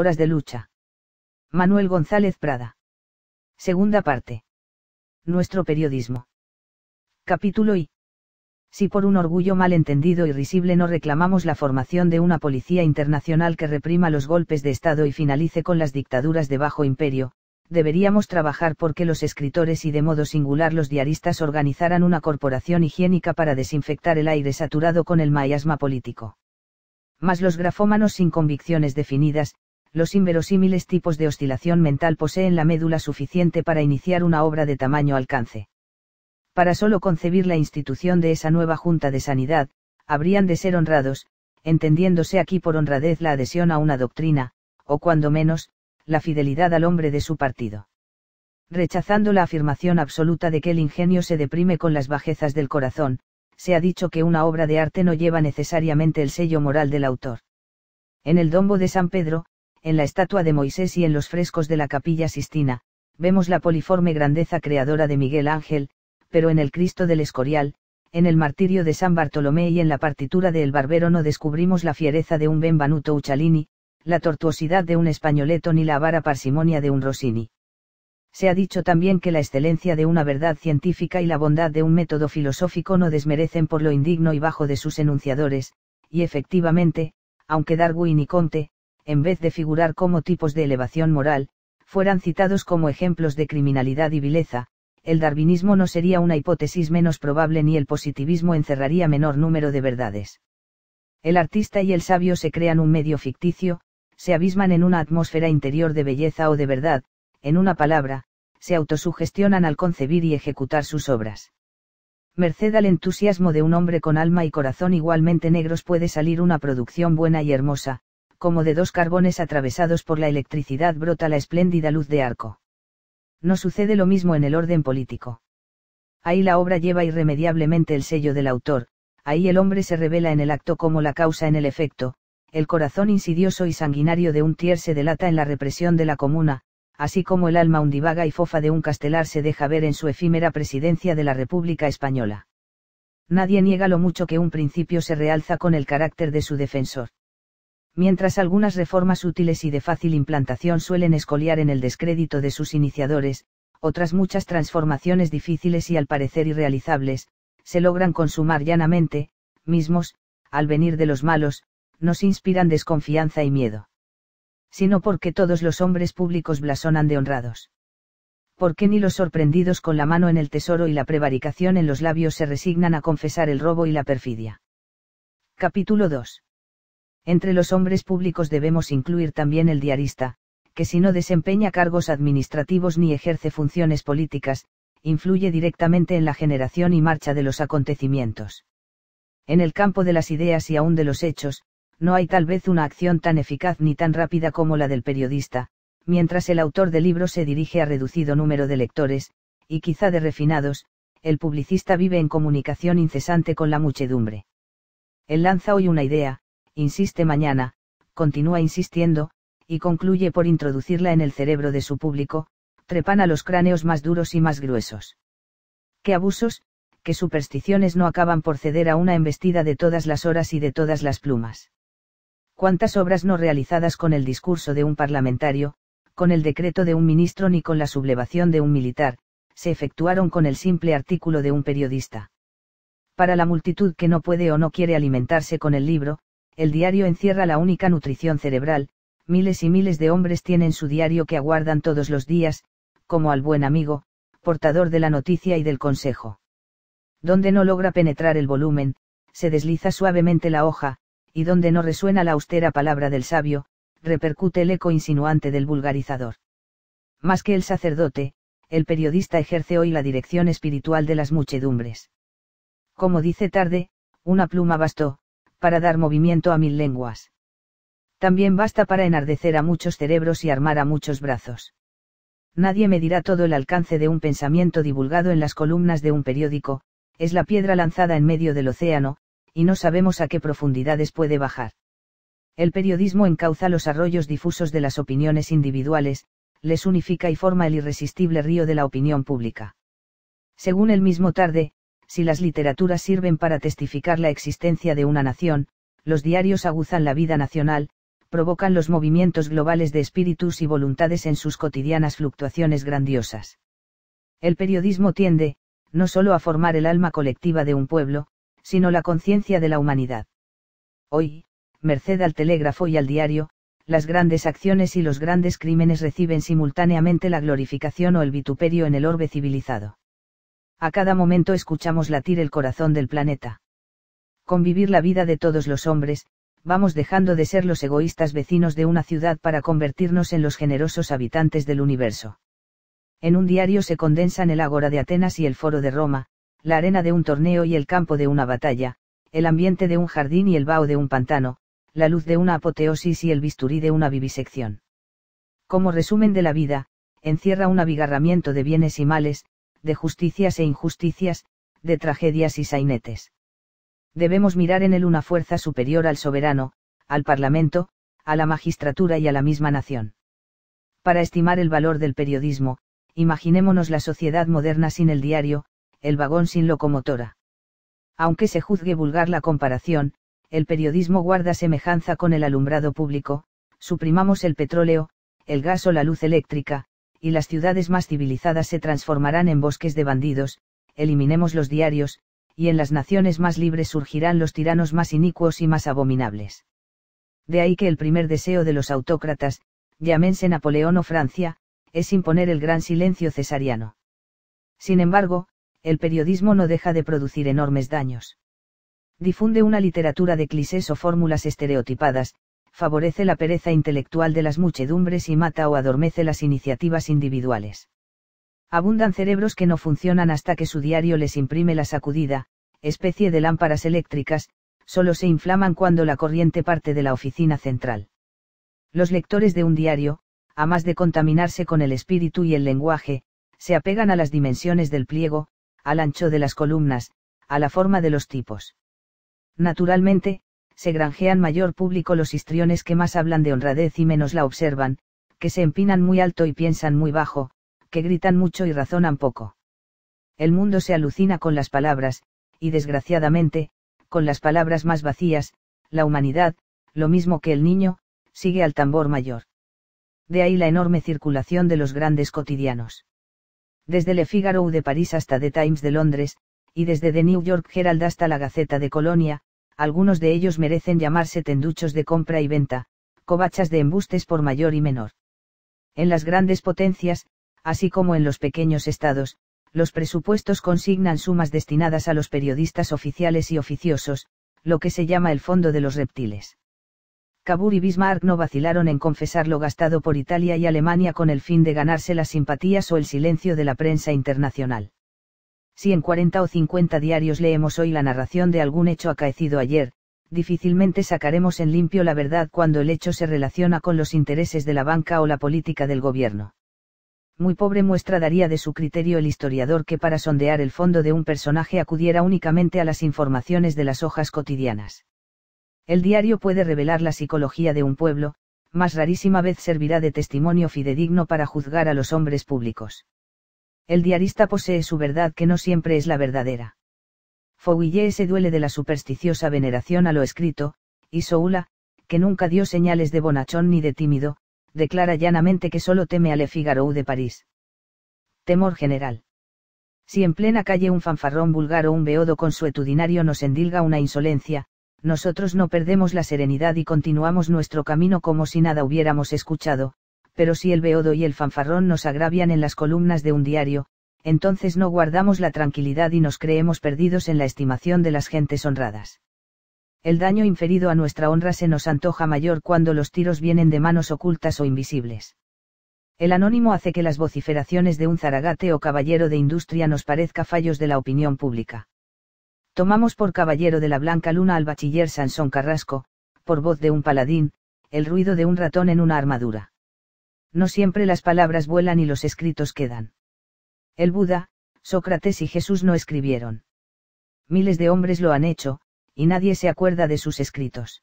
Horas de lucha. Manuel González Prada. Segunda parte. Nuestro periodismo. Capítulo I. Si por un orgullo malentendido y risible no reclamamos la formación de una policía internacional que reprima los golpes de Estado y finalice con las dictaduras de bajo imperio, deberíamos trabajar porque los escritores y de modo singular los diaristas organizaran una corporación higiénica para desinfectar el aire saturado con el miasma político. Mas los grafómanos sin convicciones definidas, los inverosímiles tipos de oscilación mental poseen la médula suficiente para iniciar una obra de tamaño alcance. Para solo concebir la institución de esa nueva Junta de Sanidad, habrían de ser honrados, entendiéndose aquí por honradez la adhesión a una doctrina, o cuando menos, la fidelidad al hombre de su partido. Rechazando la afirmación absoluta de que el ingenio se deprime con las bajezas del corazón, se ha dicho que una obra de arte no lleva necesariamente el sello moral del autor. En el Dombo de San Pedro, en la estatua de Moisés y en los frescos de la capilla Sistina, vemos la poliforme grandeza creadora de Miguel Ángel, pero en el Cristo del Escorial, en el martirio de San Bartolomé y en la partitura de El Barbero no descubrimos la fiereza de un Benvenuto Uchalini, la tortuosidad de un Españoleto ni la avara parsimonia de un Rossini. Se ha dicho también que la excelencia de una verdad científica y la bondad de un método filosófico no desmerecen por lo indigno y bajo de sus enunciadores, y efectivamente, aunque Darwin y Conte, en vez de figurar como tipos de elevación moral, fueran citados como ejemplos de criminalidad y vileza, el darwinismo no sería una hipótesis menos probable ni el positivismo encerraría menor número de verdades. El artista y el sabio se crean un medio ficticio, se abisman en una atmósfera interior de belleza o de verdad, en una palabra, se autosugestionan al concebir y ejecutar sus obras. Merced al entusiasmo de un hombre con alma y corazón igualmente negros puede salir una producción buena y hermosa, como de dos carbones atravesados por la electricidad brota la espléndida luz de arco. No sucede lo mismo en el orden político. Ahí la obra lleva irremediablemente el sello del autor, ahí el hombre se revela en el acto como la causa en el efecto, el corazón insidioso y sanguinario de un tier se delata en la represión de la comuna, así como el alma undivaga y fofa de un castelar se deja ver en su efímera presidencia de la República Española. Nadie niega lo mucho que un principio se realza con el carácter de su defensor mientras algunas reformas útiles y de fácil implantación suelen escoliar en el descrédito de sus iniciadores, otras muchas transformaciones difíciles y al parecer irrealizables, se logran consumar llanamente, mismos, al venir de los malos, nos inspiran desconfianza y miedo. Sino porque todos los hombres públicos blasonan de honrados. Porque ni los sorprendidos con la mano en el tesoro y la prevaricación en los labios se resignan a confesar el robo y la perfidia. Capítulo 2 entre los hombres públicos debemos incluir también el diarista, que si no desempeña cargos administrativos ni ejerce funciones políticas, influye directamente en la generación y marcha de los acontecimientos. En el campo de las ideas y aún de los hechos, no hay tal vez una acción tan eficaz ni tan rápida como la del periodista, mientras el autor de libros se dirige a reducido número de lectores, y quizá de refinados, el publicista vive en comunicación incesante con la muchedumbre. Él lanza hoy una idea, insiste mañana, continúa insistiendo, y concluye por introducirla en el cerebro de su público, trepan a los cráneos más duros y más gruesos. Qué abusos, qué supersticiones no acaban por ceder a una embestida de todas las horas y de todas las plumas. Cuántas obras no realizadas con el discurso de un parlamentario, con el decreto de un ministro ni con la sublevación de un militar, se efectuaron con el simple artículo de un periodista. Para la multitud que no puede o no quiere alimentarse con el libro, el diario encierra la única nutrición cerebral, miles y miles de hombres tienen su diario que aguardan todos los días, como al buen amigo, portador de la noticia y del consejo. Donde no logra penetrar el volumen, se desliza suavemente la hoja, y donde no resuena la austera palabra del sabio, repercute el eco insinuante del vulgarizador. Más que el sacerdote, el periodista ejerce hoy la dirección espiritual de las muchedumbres. Como dice tarde, una pluma bastó, para dar movimiento a mil lenguas. También basta para enardecer a muchos cerebros y armar a muchos brazos. Nadie medirá todo el alcance de un pensamiento divulgado en las columnas de un periódico, es la piedra lanzada en medio del océano, y no sabemos a qué profundidades puede bajar. El periodismo encauza los arroyos difusos de las opiniones individuales, les unifica y forma el irresistible río de la opinión pública. Según el mismo Tarde, si las literaturas sirven para testificar la existencia de una nación, los diarios aguzan la vida nacional, provocan los movimientos globales de espíritus y voluntades en sus cotidianas fluctuaciones grandiosas. El periodismo tiende, no solo a formar el alma colectiva de un pueblo, sino la conciencia de la humanidad. Hoy, merced al telégrafo y al diario, las grandes acciones y los grandes crímenes reciben simultáneamente la glorificación o el vituperio en el orbe civilizado a cada momento escuchamos latir el corazón del planeta. Convivir la vida de todos los hombres, vamos dejando de ser los egoístas vecinos de una ciudad para convertirnos en los generosos habitantes del universo. En un diario se condensan el ágora de Atenas y el foro de Roma, la arena de un torneo y el campo de una batalla, el ambiente de un jardín y el vaho de un pantano, la luz de una apoteosis y el bisturí de una vivisección. Como resumen de la vida, encierra un abigarramiento de bienes y males, de justicias e injusticias, de tragedias y sainetes. Debemos mirar en él una fuerza superior al soberano, al Parlamento, a la magistratura y a la misma nación. Para estimar el valor del periodismo, imaginémonos la sociedad moderna sin el diario, el vagón sin locomotora. Aunque se juzgue vulgar la comparación, el periodismo guarda semejanza con el alumbrado público, suprimamos el petróleo, el gas o la luz eléctrica, y las ciudades más civilizadas se transformarán en bosques de bandidos, eliminemos los diarios, y en las naciones más libres surgirán los tiranos más inicuos y más abominables. De ahí que el primer deseo de los autócratas, llámense Napoleón o Francia, es imponer el gran silencio cesariano. Sin embargo, el periodismo no deja de producir enormes daños. Difunde una literatura de clichés o fórmulas estereotipadas, favorece la pereza intelectual de las muchedumbres y mata o adormece las iniciativas individuales. Abundan cerebros que no funcionan hasta que su diario les imprime la sacudida, especie de lámparas eléctricas, solo se inflaman cuando la corriente parte de la oficina central. Los lectores de un diario, a más de contaminarse con el espíritu y el lenguaje, se apegan a las dimensiones del pliego, al ancho de las columnas, a la forma de los tipos. Naturalmente, se granjean mayor público los histriones que más hablan de honradez y menos la observan, que se empinan muy alto y piensan muy bajo, que gritan mucho y razonan poco. El mundo se alucina con las palabras, y desgraciadamente, con las palabras más vacías, la humanidad, lo mismo que el niño, sigue al tambor mayor. De ahí la enorme circulación de los grandes cotidianos. Desde Le Figaro de París hasta The Times de Londres, y desde The New York Herald hasta la Gaceta de Colonia, algunos de ellos merecen llamarse tenduchos de compra y venta, covachas de embustes por mayor y menor. En las grandes potencias, así como en los pequeños estados, los presupuestos consignan sumas destinadas a los periodistas oficiales y oficiosos, lo que se llama el fondo de los reptiles. Cabur y Bismarck no vacilaron en confesar lo gastado por Italia y Alemania con el fin de ganarse las simpatías o el silencio de la prensa internacional. Si en 40 o 50 diarios leemos hoy la narración de algún hecho acaecido ayer, difícilmente sacaremos en limpio la verdad cuando el hecho se relaciona con los intereses de la banca o la política del gobierno. Muy pobre muestra daría de su criterio el historiador que para sondear el fondo de un personaje acudiera únicamente a las informaciones de las hojas cotidianas. El diario puede revelar la psicología de un pueblo, más rarísima vez servirá de testimonio fidedigno para juzgar a los hombres públicos el diarista posee su verdad que no siempre es la verdadera. Fouillé se duele de la supersticiosa veneración a lo escrito, y Soula, que nunca dio señales de bonachón ni de tímido, declara llanamente que solo teme al Le Figaro de París. Temor general. Si en plena calle un fanfarrón vulgar o un beodo consuetudinario nos endilga una insolencia, nosotros no perdemos la serenidad y continuamos nuestro camino como si nada hubiéramos escuchado, pero si el beodo y el fanfarrón nos agravian en las columnas de un diario, entonces no guardamos la tranquilidad y nos creemos perdidos en la estimación de las gentes honradas. El daño inferido a nuestra honra se nos antoja mayor cuando los tiros vienen de manos ocultas o invisibles. El anónimo hace que las vociferaciones de un zaragate o caballero de industria nos parezca fallos de la opinión pública. Tomamos por caballero de la Blanca Luna al bachiller Sansón Carrasco, por voz de un paladín, el ruido de un ratón en una armadura no siempre las palabras vuelan y los escritos quedan. El Buda, Sócrates y Jesús no escribieron. Miles de hombres lo han hecho, y nadie se acuerda de sus escritos.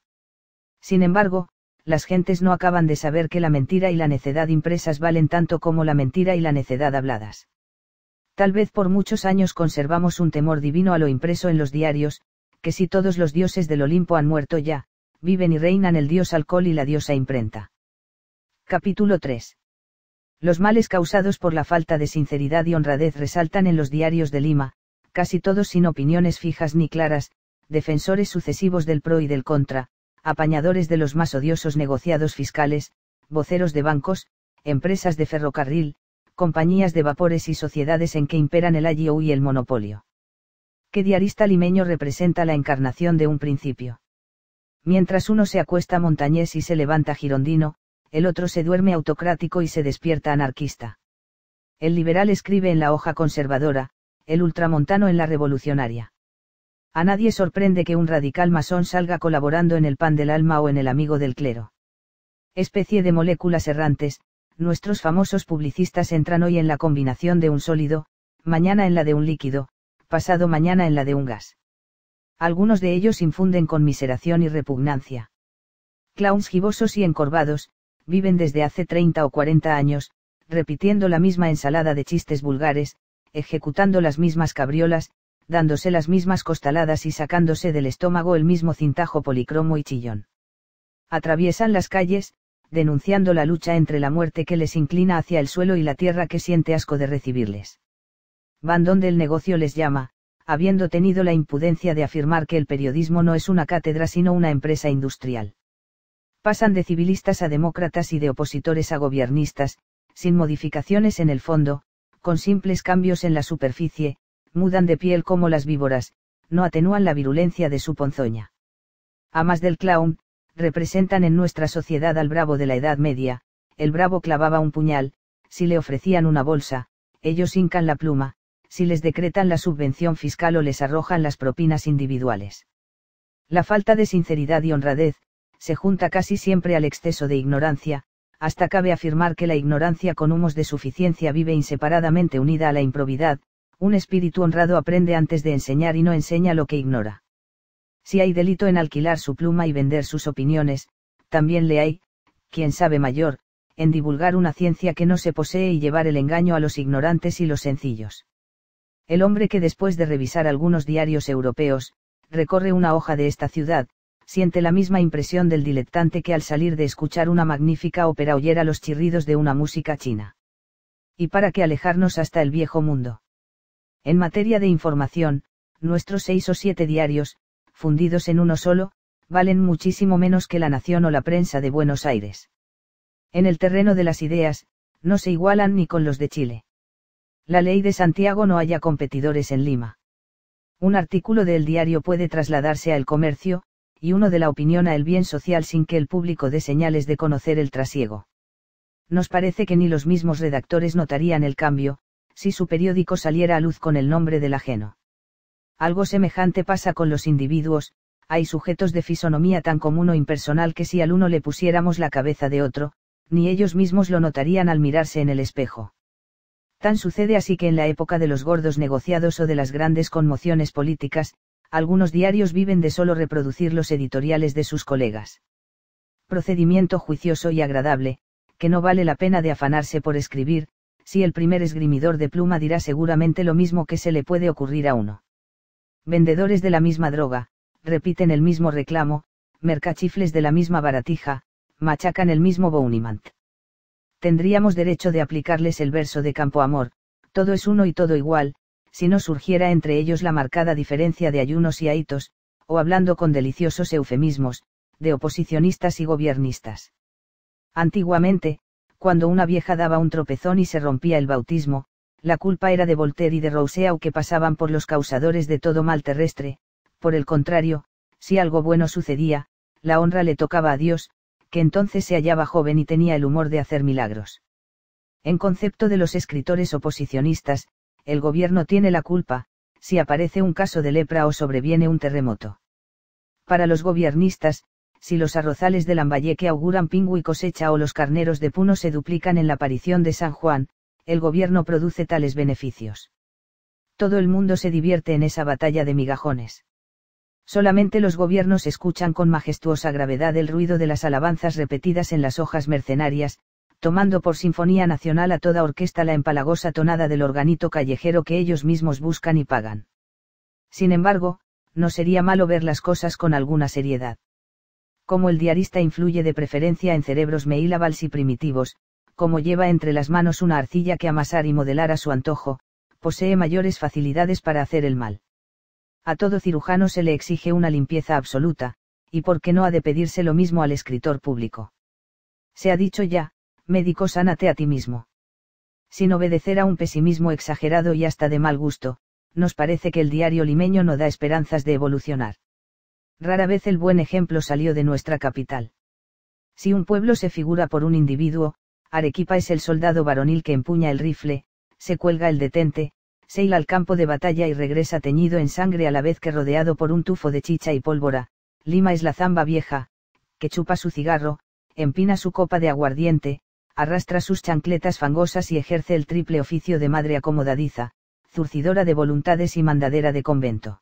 Sin embargo, las gentes no acaban de saber que la mentira y la necedad impresas valen tanto como la mentira y la necedad habladas. Tal vez por muchos años conservamos un temor divino a lo impreso en los diarios, que si todos los dioses del Olimpo han muerto ya, viven y reinan el dios alcohol y la diosa imprenta. Capítulo 3. Los males causados por la falta de sinceridad y honradez resaltan en los diarios de Lima, casi todos sin opiniones fijas ni claras, defensores sucesivos del pro y del contra, apañadores de los más odiosos negociados fiscales, voceros de bancos, empresas de ferrocarril, compañías de vapores y sociedades en que imperan el IOU y el monopolio. ¿Qué diarista limeño representa la encarnación de un principio? Mientras uno se acuesta montañés y se levanta girondino, el otro se duerme autocrático y se despierta anarquista. El liberal escribe en la hoja conservadora, el ultramontano en la revolucionaria. A nadie sorprende que un radical masón salga colaborando en el pan del alma o en el amigo del clero. Especie de moléculas errantes, nuestros famosos publicistas entran hoy en la combinación de un sólido, mañana en la de un líquido, pasado mañana en la de un gas. Algunos de ellos infunden con miseración y repugnancia. Clowns gibosos y encorvados, viven desde hace 30 o 40 años, repitiendo la misma ensalada de chistes vulgares, ejecutando las mismas cabriolas, dándose las mismas costaladas y sacándose del estómago el mismo cintajo policromo y chillón. Atraviesan las calles, denunciando la lucha entre la muerte que les inclina hacia el suelo y la tierra que siente asco de recibirles. Van donde el negocio les llama, habiendo tenido la impudencia de afirmar que el periodismo no es una cátedra sino una empresa industrial pasan de civilistas a demócratas y de opositores a gobiernistas, sin modificaciones en el fondo, con simples cambios en la superficie, mudan de piel como las víboras, no atenúan la virulencia de su ponzoña. Amas del clown, representan en nuestra sociedad al bravo de la Edad Media, el bravo clavaba un puñal, si le ofrecían una bolsa, ellos hincan la pluma, si les decretan la subvención fiscal o les arrojan las propinas individuales. La falta de sinceridad y honradez, se junta casi siempre al exceso de ignorancia, hasta cabe afirmar que la ignorancia con humos de suficiencia vive inseparadamente unida a la improvidad, un espíritu honrado aprende antes de enseñar y no enseña lo que ignora. Si hay delito en alquilar su pluma y vender sus opiniones, también le hay, quien sabe mayor, en divulgar una ciencia que no se posee y llevar el engaño a los ignorantes y los sencillos. El hombre que después de revisar algunos diarios europeos, recorre una hoja de esta ciudad, siente la misma impresión del dilectante que al salir de escuchar una magnífica ópera oyera los chirridos de una música china. ¿Y para qué alejarnos hasta el viejo mundo? En materia de información, nuestros seis o siete diarios, fundidos en uno solo, valen muchísimo menos que la Nación o la prensa de Buenos Aires. En el terreno de las ideas, no se igualan ni con los de Chile. La ley de Santiago no haya competidores en Lima. Un artículo del diario puede trasladarse al comercio, y uno de la opinión a el bien social sin que el público dé señales de conocer el trasiego. Nos parece que ni los mismos redactores notarían el cambio, si su periódico saliera a luz con el nombre del ajeno. Algo semejante pasa con los individuos, hay sujetos de fisonomía tan común o impersonal que si al uno le pusiéramos la cabeza de otro, ni ellos mismos lo notarían al mirarse en el espejo. Tan sucede así que en la época de los gordos negociados o de las grandes conmociones políticas, algunos diarios viven de solo reproducir los editoriales de sus colegas. Procedimiento juicioso y agradable, que no vale la pena de afanarse por escribir, si el primer esgrimidor de pluma dirá seguramente lo mismo que se le puede ocurrir a uno. Vendedores de la misma droga, repiten el mismo reclamo, mercachifles de la misma baratija, machacan el mismo bounimant. Tendríamos derecho de aplicarles el verso de Campoamor, todo es uno y todo igual, si no surgiera entre ellos la marcada diferencia de ayunos y aitos, o hablando con deliciosos eufemismos, de oposicionistas y gobiernistas. Antiguamente, cuando una vieja daba un tropezón y se rompía el bautismo, la culpa era de Voltaire y de Rousseau que pasaban por los causadores de todo mal terrestre, por el contrario, si algo bueno sucedía, la honra le tocaba a Dios, que entonces se hallaba joven y tenía el humor de hacer milagros. En concepto de los escritores oposicionistas, el gobierno tiene la culpa, si aparece un caso de lepra o sobreviene un terremoto. Para los gobiernistas, si los arrozales de Lambayeque auguran pingüi cosecha o los carneros de Puno se duplican en la aparición de San Juan, el gobierno produce tales beneficios. Todo el mundo se divierte en esa batalla de migajones. Solamente los gobiernos escuchan con majestuosa gravedad el ruido de las alabanzas repetidas en las hojas mercenarias, tomando por Sinfonía Nacional a toda orquesta la empalagosa tonada del organito callejero que ellos mismos buscan y pagan. Sin embargo, no sería malo ver las cosas con alguna seriedad. Como el diarista influye de preferencia en cerebros meílabals y primitivos, como lleva entre las manos una arcilla que amasar y modelar a su antojo, posee mayores facilidades para hacer el mal. A todo cirujano se le exige una limpieza absoluta, y por qué no ha de pedirse lo mismo al escritor público. Se ha dicho ya, médico sánate a ti mismo. Sin obedecer a un pesimismo exagerado y hasta de mal gusto, nos parece que el diario limeño no da esperanzas de evolucionar. Rara vez el buen ejemplo salió de nuestra capital. Si un pueblo se figura por un individuo, Arequipa es el soldado varonil que empuña el rifle, se cuelga el detente, se hila al campo de batalla y regresa teñido en sangre a la vez que rodeado por un tufo de chicha y pólvora, Lima es la zamba vieja, que chupa su cigarro, empina su copa de aguardiente, arrastra sus chancletas fangosas y ejerce el triple oficio de madre acomodadiza, zurcidora de voluntades y mandadera de convento.